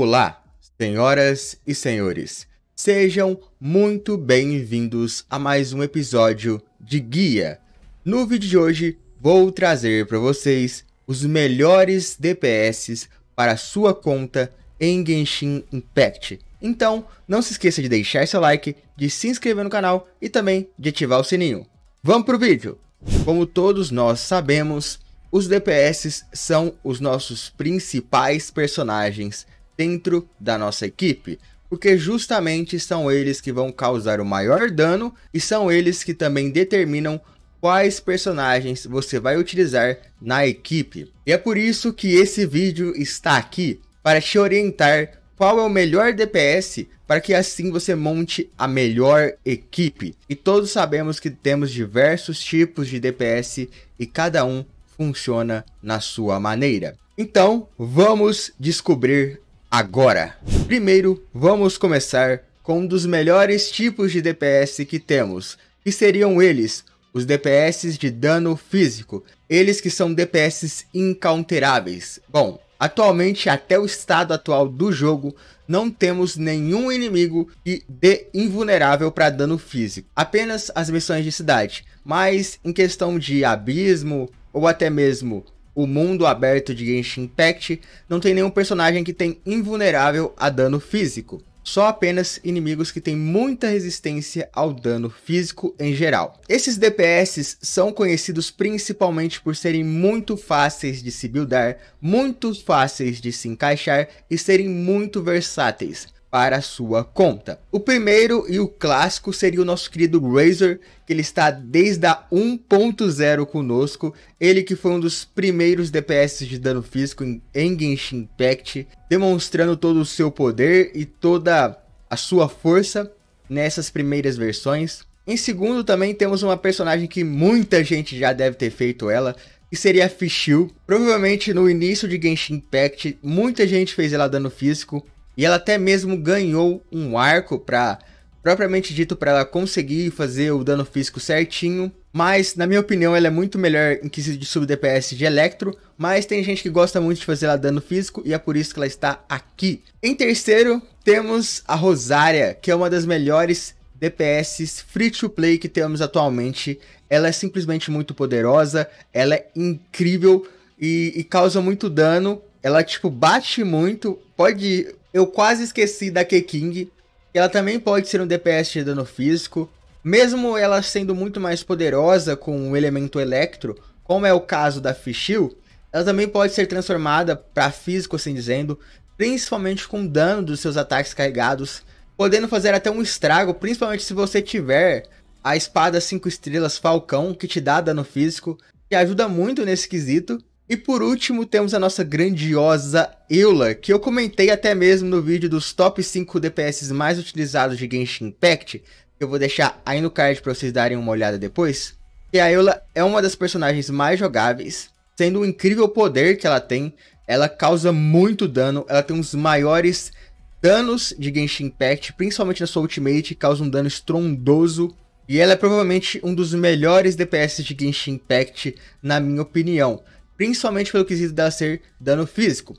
Olá, senhoras e senhores. Sejam muito bem-vindos a mais um episódio de Guia. No vídeo de hoje, vou trazer para vocês os melhores DPS para sua conta em Genshin Impact. Então, não se esqueça de deixar seu like, de se inscrever no canal e também de ativar o sininho. Vamos pro vídeo! Como todos nós sabemos, os DPS são os nossos principais personagens dentro da nossa equipe, porque justamente são eles que vão causar o maior dano e são eles que também determinam quais personagens você vai utilizar na equipe. E é por isso que esse vídeo está aqui, para te orientar qual é o melhor DPS para que assim você monte a melhor equipe. E todos sabemos que temos diversos tipos de DPS e cada um funciona na sua maneira. Então, vamos descobrir agora. Primeiro, vamos começar com um dos melhores tipos de DPS que temos, que seriam eles, os DPS de dano físico, eles que são DPS incounteráveis. Bom, atualmente até o estado atual do jogo, não temos nenhum inimigo que dê invulnerável para dano físico, apenas as missões de cidade, mas em questão de abismo ou até mesmo o mundo aberto de Genshin Impact não tem nenhum personagem que tem invulnerável a dano físico, só apenas inimigos que têm muita resistência ao dano físico em geral. Esses DPS são conhecidos principalmente por serem muito fáceis de se buildar, muito fáceis de se encaixar e serem muito versáteis para sua conta. O primeiro e o clássico seria o nosso querido Razer, que ele está desde a 1.0 conosco. Ele que foi um dos primeiros DPS de dano físico em Genshin Impact, demonstrando todo o seu poder e toda a sua força nessas primeiras versões. Em segundo também temos uma personagem que muita gente já deve ter feito ela, que seria a Fichiu. Provavelmente no início de Genshin Impact, muita gente fez ela dano físico, e ela até mesmo ganhou um arco para propriamente dito para ela conseguir fazer o dano físico certinho. Mas, na minha opinião, ela é muito melhor em quesito de sub-DPS de Electro, mas tem gente que gosta muito de fazer ela dano físico e é por isso que ela está aqui. Em terceiro, temos a Rosária, que é uma das melhores DPS free-to-play que temos atualmente. Ela é simplesmente muito poderosa, ela é incrível e, e causa muito dano. Ela, tipo, bate muito, pode eu quase esqueci da K-King. Ela também pode ser um DPS de dano físico. Mesmo ela sendo muito mais poderosa com o elemento Electro, como é o caso da Fischl, ela também pode ser transformada para físico, assim dizendo, principalmente com dano dos seus ataques carregados, podendo fazer até um estrago, principalmente se você tiver a espada 5 estrelas Falcão, que te dá dano físico, que ajuda muito nesse quesito. E por último, temos a nossa grandiosa Eula, que eu comentei até mesmo no vídeo dos top 5 DPS mais utilizados de Genshin Impact, que eu vou deixar aí no card para vocês darem uma olhada depois. E a Eula é uma das personagens mais jogáveis, sendo o um incrível poder que ela tem, ela causa muito dano, ela tem os maiores danos de Genshin Impact, principalmente na sua ultimate, causa um dano estrondoso. E ela é provavelmente um dos melhores DPS de Genshin Impact, na minha opinião principalmente pelo quesito da ser dano físico.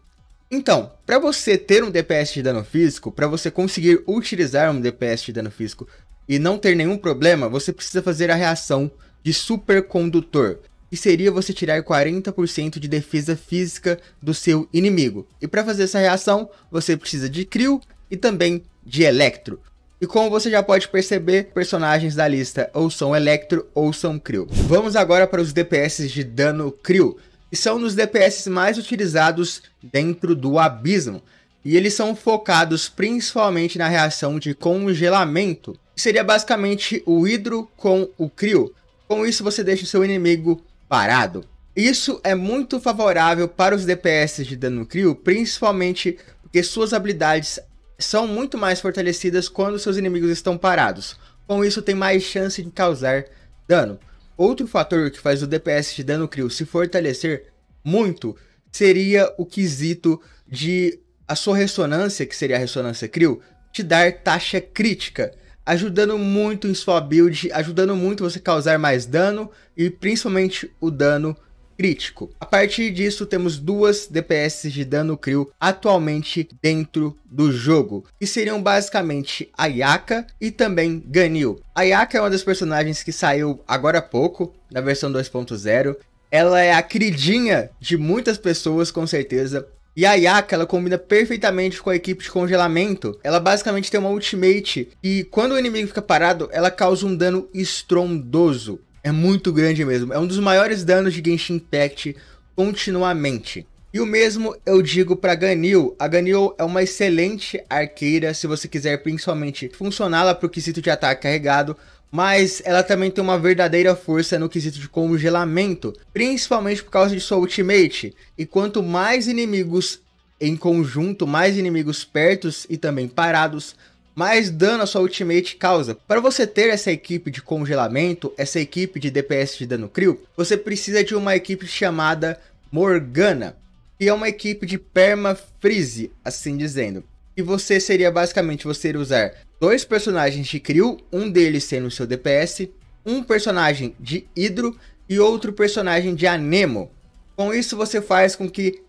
Então, para você ter um DPS de dano físico, para você conseguir utilizar um DPS de dano físico e não ter nenhum problema, você precisa fazer a reação de supercondutor, que seria você tirar 40% de defesa física do seu inimigo. E para fazer essa reação, você precisa de Krill e também de Electro. E como você já pode perceber, personagens da lista ou são Electro ou são Krill. Vamos agora para os DPS de dano Krill e são um dos DPS mais utilizados dentro do abismo. E eles são focados principalmente na reação de congelamento, que seria basicamente o hidro com o crio. Com isso você deixa o seu inimigo parado. Isso é muito favorável para os DPS de dano crio, principalmente porque suas habilidades são muito mais fortalecidas quando seus inimigos estão parados. Com isso tem mais chance de causar dano. Outro fator que faz o DPS de dano crio se fortalecer muito seria o quesito de a sua ressonância, que seria a ressonância crio, te dar taxa crítica, ajudando muito em sua build, ajudando muito você causar mais dano e principalmente o dano crítico. A partir disso, temos duas DPS de dano crio atualmente dentro do jogo, que seriam basicamente Ayaka e também Ganil. Ayaka é uma das personagens que saiu agora há pouco, na versão 2.0. Ela é a queridinha de muitas pessoas, com certeza, e a Yaka, ela combina perfeitamente com a equipe de congelamento. Ela basicamente tem uma ultimate e quando o inimigo fica parado, ela causa um dano estrondoso. É muito grande mesmo. É um dos maiores danos de Genshin Impact continuamente. E o mesmo eu digo para Ganil. A Ganil é uma excelente arqueira se você quiser principalmente funcioná-la para o quesito de ataque carregado, mas ela também tem uma verdadeira força no quesito de congelamento, principalmente por causa de sua ultimate. E quanto mais inimigos em conjunto, mais inimigos pertos e também parados, mais dano a sua ultimate causa. Para você ter essa equipe de congelamento, essa equipe de DPS de dano crio, você precisa de uma equipe chamada Morgana, que é uma equipe de perma-freeze, assim dizendo. E você seria basicamente você usar dois personagens de crio, um deles sendo seu DPS, um personagem de Hidro e outro personagem de Anemo. Com isso você faz com que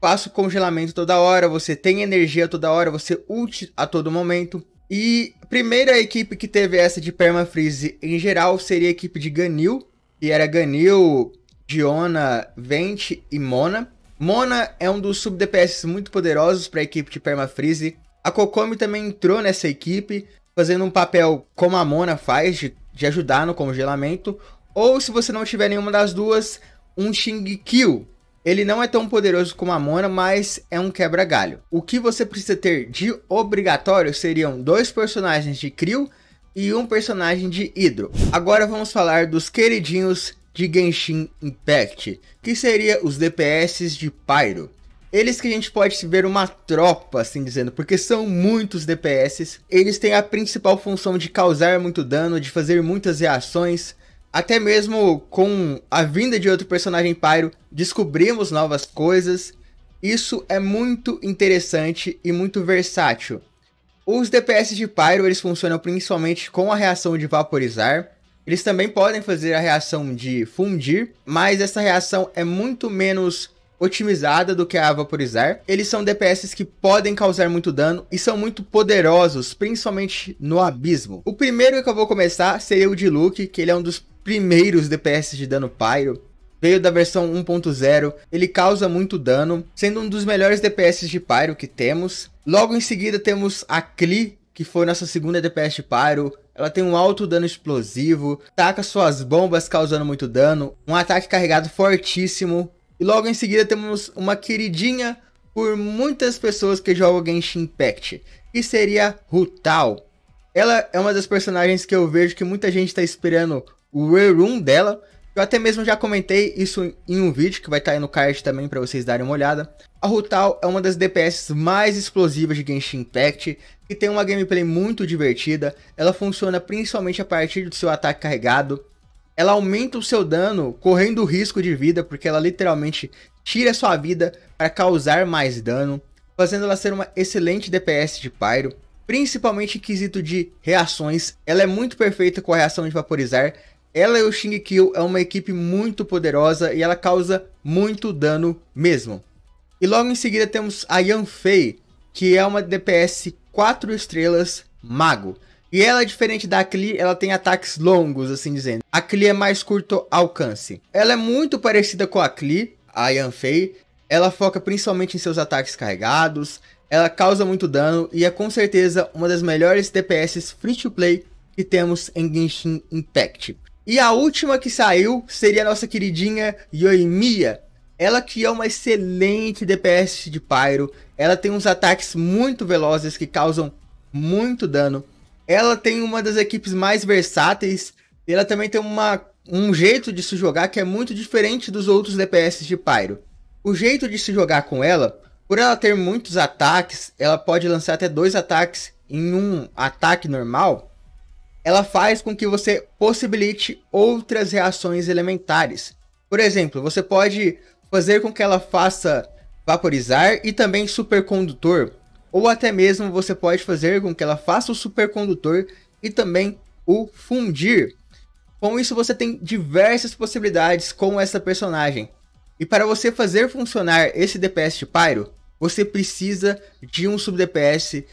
passa o congelamento toda hora, você tem energia toda hora, você ult a todo momento. E primeira equipe que teve essa de permafreeze em geral seria a equipe de Ganil, e era Ganil, Diona, Vente e Mona. Mona é um dos sub-DPS muito poderosos para a equipe de permafreeze. A Kokomi também entrou nessa equipe, fazendo um papel como a Mona faz, de, de ajudar no congelamento. Ou se você não tiver nenhuma das duas, um kill ele não é tão poderoso como a Mona, mas é um quebra-galho. O que você precisa ter de obrigatório seriam dois personagens de Krill e um personagem de Hydro. Agora vamos falar dos queridinhos de Genshin Impact, que seria os DPS de Pyro. Eles que a gente pode ver uma tropa, assim dizendo, porque são muitos DPS. Eles têm a principal função de causar muito dano, de fazer muitas reações, até mesmo com a vinda de outro personagem Pyro, descobrimos novas coisas. Isso é muito interessante e muito versátil. Os DPS de Pyro eles funcionam principalmente com a reação de vaporizar. Eles também podem fazer a reação de fundir, mas essa reação é muito menos otimizada do que a vaporizar. Eles são DPS que podem causar muito dano e são muito poderosos, principalmente no abismo. O primeiro que eu vou começar seria o de Luke, que ele é um dos primeiros DPS de dano Pyro. Veio da versão 1.0, ele causa muito dano, sendo um dos melhores DPS de Pyro que temos. Logo em seguida temos a Klee, que foi nossa segunda DPS de Pyro. Ela tem um alto dano explosivo, taca suas bombas causando muito dano, um ataque carregado fortíssimo. E logo em seguida temos uma queridinha por muitas pessoas que jogam Genshin Impact, que seria Rutal. Ela é uma das personagens que eu vejo que muita gente está esperando o Rear Room dela. Eu até mesmo já comentei isso em um vídeo que vai estar tá aí no card também para vocês darem uma olhada. A Rutal é uma das DPS mais explosivas de Genshin Impact e tem uma gameplay muito divertida. Ela funciona principalmente a partir do seu ataque carregado. Ela aumenta o seu dano correndo o risco de vida porque ela literalmente tira sua vida para causar mais dano, fazendo ela ser uma excelente DPS de Pyro. Principalmente em quesito de reações, ela é muito perfeita com a reação de vaporizar, ela e o Kill é uma equipe muito poderosa e ela causa muito dano mesmo. E logo em seguida temos a Yanfei, que é uma DPS 4 estrelas mago. E ela, diferente da Akli, ela tem ataques longos, assim dizendo. A Akli é mais curto alcance. Ela é muito parecida com a Akli, a Yanfei. Ela foca principalmente em seus ataques carregados, ela causa muito dano e é com certeza uma das melhores DPS free-to-play que temos em Genshin Impact. E a última que saiu seria a nossa queridinha Yoimiya. Ela que é uma excelente DPS de Pyro. Ela tem uns ataques muito velozes que causam muito dano. Ela tem uma das equipes mais versáteis. Ela também tem uma, um jeito de se jogar que é muito diferente dos outros DPS de Pyro. O jeito de se jogar com ela, por ela ter muitos ataques, ela pode lançar até dois ataques em um ataque normal ela faz com que você possibilite outras reações elementares. Por exemplo, você pode fazer com que ela faça vaporizar e também supercondutor, ou até mesmo você pode fazer com que ela faça o supercondutor e também o fundir. Com isso você tem diversas possibilidades com essa personagem. E para você fazer funcionar esse DPS de Pyro, você precisa de um sub-DPS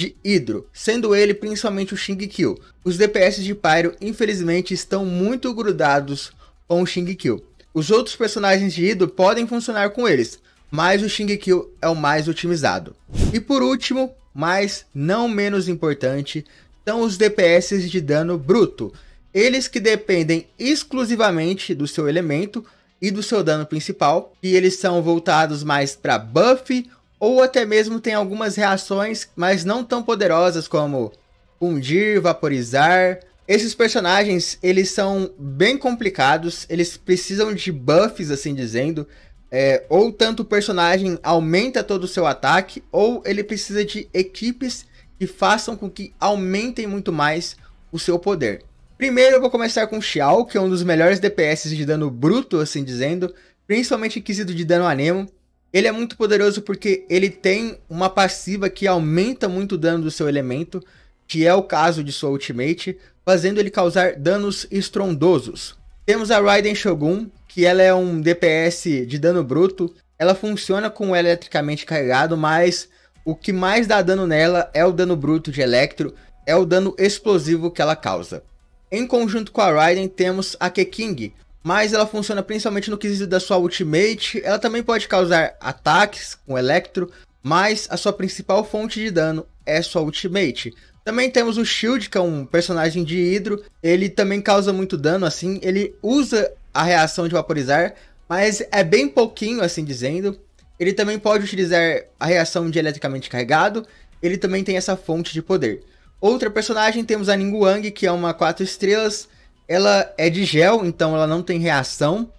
de Hidro, sendo ele principalmente o Shingekyo. Os DPS de Pyro, infelizmente, estão muito grudados com o Shingekyo. Os outros personagens de Hidro podem funcionar com eles, mas o Shingekyo é o mais otimizado. E por último, mas não menos importante, são os DPS de dano bruto. Eles que dependem exclusivamente do seu elemento e do seu dano principal, e eles são voltados mais para buff ou até mesmo tem algumas reações, mas não tão poderosas como fundir, vaporizar. Esses personagens, eles são bem complicados, eles precisam de buffs, assim dizendo. É, ou tanto o personagem aumenta todo o seu ataque, ou ele precisa de equipes que façam com que aumentem muito mais o seu poder. Primeiro eu vou começar com Xiao, que é um dos melhores DPS de dano bruto, assim dizendo, principalmente em quesito de dano Anemo. Ele é muito poderoso porque ele tem uma passiva que aumenta muito o dano do seu elemento, que é o caso de sua ultimate, fazendo ele causar danos estrondosos. Temos a Raiden Shogun, que ela é um DPS de dano bruto. Ela funciona com o eletricamente carregado, mas o que mais dá dano nela é o dano bruto de Electro, é o dano explosivo que ela causa. Em conjunto com a Raiden temos a Keking, mas ela funciona principalmente no quesito da sua ultimate. Ela também pode causar ataques com Electro, mas a sua principal fonte de dano é sua ultimate. Também temos o Shield, que é um personagem de Hidro. Ele também causa muito dano, assim. Ele usa a reação de vaporizar, mas é bem pouquinho, assim dizendo. Ele também pode utilizar a reação de eletricamente carregado. Ele também tem essa fonte de poder. Outra personagem temos a Ningguang, que é uma 4 estrelas ela é de gel, então ela não tem reação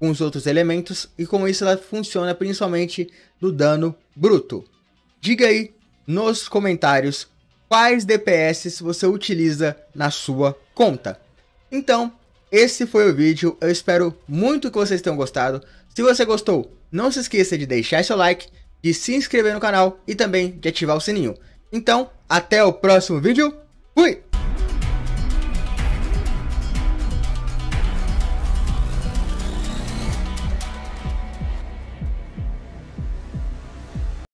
com os outros elementos e com isso ela funciona principalmente no dano bruto. Diga aí nos comentários quais DPS você utiliza na sua conta. Então, esse foi o vídeo. Eu espero muito que vocês tenham gostado. Se você gostou, não se esqueça de deixar seu like, de se inscrever no canal e também de ativar o sininho. Então, até o próximo vídeo. Fui!